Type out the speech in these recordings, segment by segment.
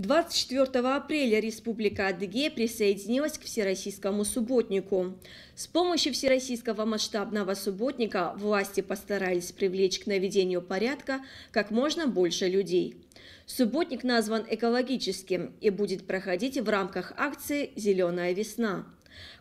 24 апреля Республика Адыгея присоединилась к Всероссийскому субботнику. С помощью Всероссийского масштабного субботника власти постарались привлечь к наведению порядка как можно больше людей. Субботник назван экологическим и будет проходить в рамках акции «Зеленая весна».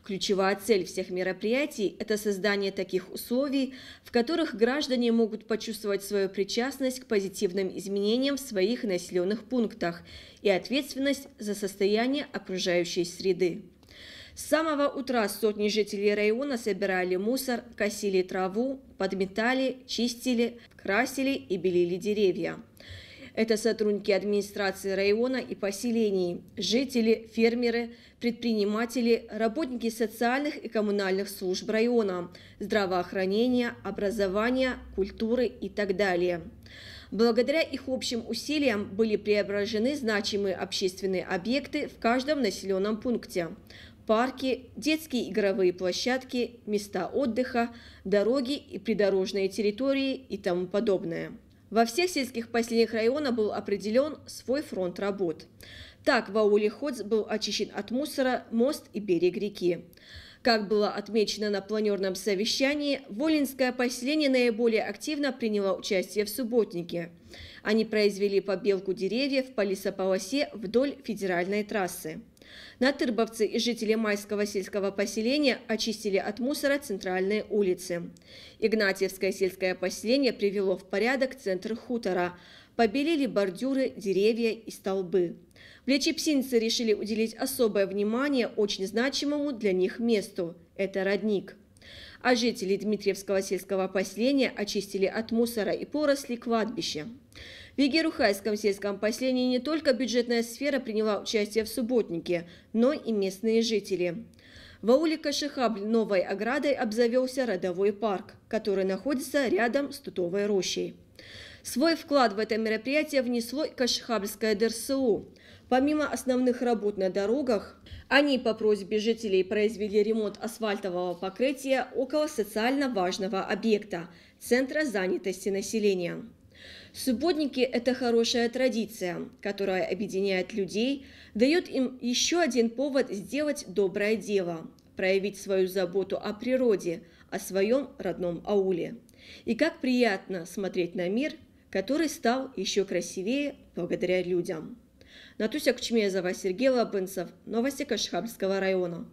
Ключевая цель всех мероприятий – это создание таких условий, в которых граждане могут почувствовать свою причастность к позитивным изменениям в своих населенных пунктах и ответственность за состояние окружающей среды. С самого утра сотни жителей района собирали мусор, косили траву, подметали, чистили, красили и белили деревья. Это сотрудники администрации района и поселений, жители, фермеры, предприниматели, работники социальных и коммунальных служб района, здравоохранения, образования, культуры и так далее. Благодаря их общим усилиям были преображены значимые общественные объекты в каждом населенном пункте. Парки, детские игровые площадки, места отдыха, дороги и придорожные территории и тому подобное. Во всех сельских поселениях района был определен свой фронт работ. Так в ауле Ходз был очищен от мусора мост и берег реки. Как было отмечено на планерном совещании, Волинское поселение наиболее активно приняло участие в субботнике. Они произвели побелку деревьев по лесополосе вдоль федеральной трассы. Натырбовцы и жители майского сельского поселения очистили от мусора центральные улицы. Игнатьевское сельское поселение привело в порядок центр хутора. Побелили бордюры, деревья и столбы. В лечебсинцы решили уделить особое внимание очень значимому для них месту – это родник. А жители Дмитриевского сельского поселения очистили от мусора и поросли кладбище. В Егерухайском сельском поселении не только бюджетная сфера приняла участие в субботнике, но и местные жители. В ауле Кашихабль новой оградой обзавелся родовой парк, который находится рядом с Тутовой рощей. Свой вклад в это мероприятие внесло и Кашхабльское ДРСУ. Помимо основных работ на дорогах, они по просьбе жителей произвели ремонт асфальтового покрытия около социально важного объекта – Центра занятости населения. Субботники – это хорошая традиция, которая объединяет людей, дает им еще один повод сделать доброе дело, проявить свою заботу о природе, о своем родном ауле. И как приятно смотреть на мир – который стал еще красивее благодаря людям. Натуся Кчмезова, Сергей Лабынцев, новости Кашхабльского района.